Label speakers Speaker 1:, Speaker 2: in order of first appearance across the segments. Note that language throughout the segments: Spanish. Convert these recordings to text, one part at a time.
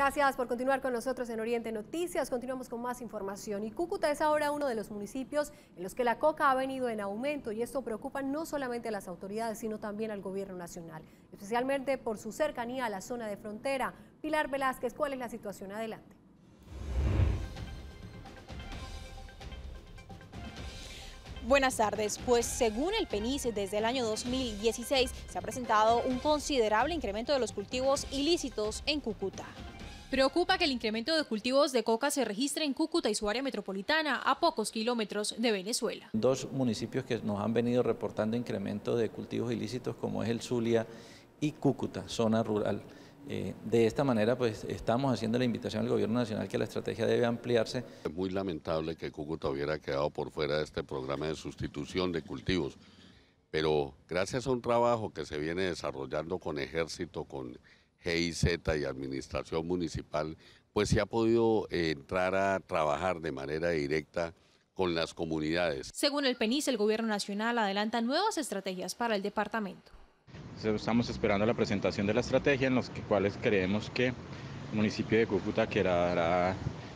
Speaker 1: Gracias por continuar con nosotros en Oriente Noticias. Continuamos con más información. Y Cúcuta es ahora uno de los municipios en los que la coca ha venido en aumento y esto preocupa no solamente a las autoridades, sino también al gobierno nacional, especialmente por su cercanía a la zona de frontera. Pilar Velázquez, ¿cuál es la situación? Adelante. Buenas tardes. Pues según el PENICE, e, desde el año
Speaker 2: 2016 se ha presentado un considerable incremento de los cultivos ilícitos en Cúcuta. Preocupa que el incremento de cultivos de coca se registre en Cúcuta y su área metropolitana, a pocos kilómetros de Venezuela.
Speaker 3: Dos municipios que nos han venido reportando incremento de cultivos ilícitos, como es el Zulia y Cúcuta, zona rural. Eh, de esta manera, pues estamos haciendo la invitación al Gobierno Nacional que la estrategia debe ampliarse. Es muy lamentable que
Speaker 4: Cúcuta hubiera quedado por fuera de este programa de sustitución de cultivos, pero gracias a un trabajo que se viene desarrollando con Ejército, con GIZ y Administración Municipal, pues se ha podido eh, entrar a trabajar de manera directa con las comunidades.
Speaker 2: Según el PENIS, el Gobierno Nacional adelanta nuevas estrategias para el departamento.
Speaker 5: Estamos esperando la presentación de la estrategia en los cuales creemos que el municipio de Cúcuta quedará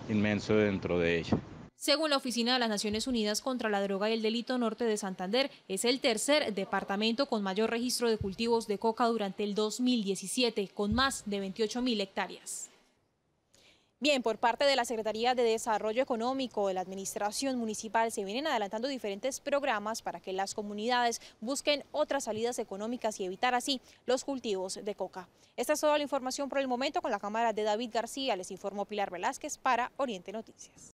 Speaker 5: inmenso dentro de ella.
Speaker 2: Según la Oficina de las Naciones Unidas contra la Droga y el Delito Norte de Santander, es el tercer departamento con mayor registro de cultivos de coca durante el 2017, con más de 28.000 hectáreas. Bien, por parte de la Secretaría de Desarrollo Económico de la Administración Municipal se vienen adelantando diferentes programas para que las comunidades busquen otras salidas económicas y evitar así los cultivos de coca. Esta es toda la información por el momento con la cámara de David García. Les informó Pilar Velázquez para Oriente Noticias.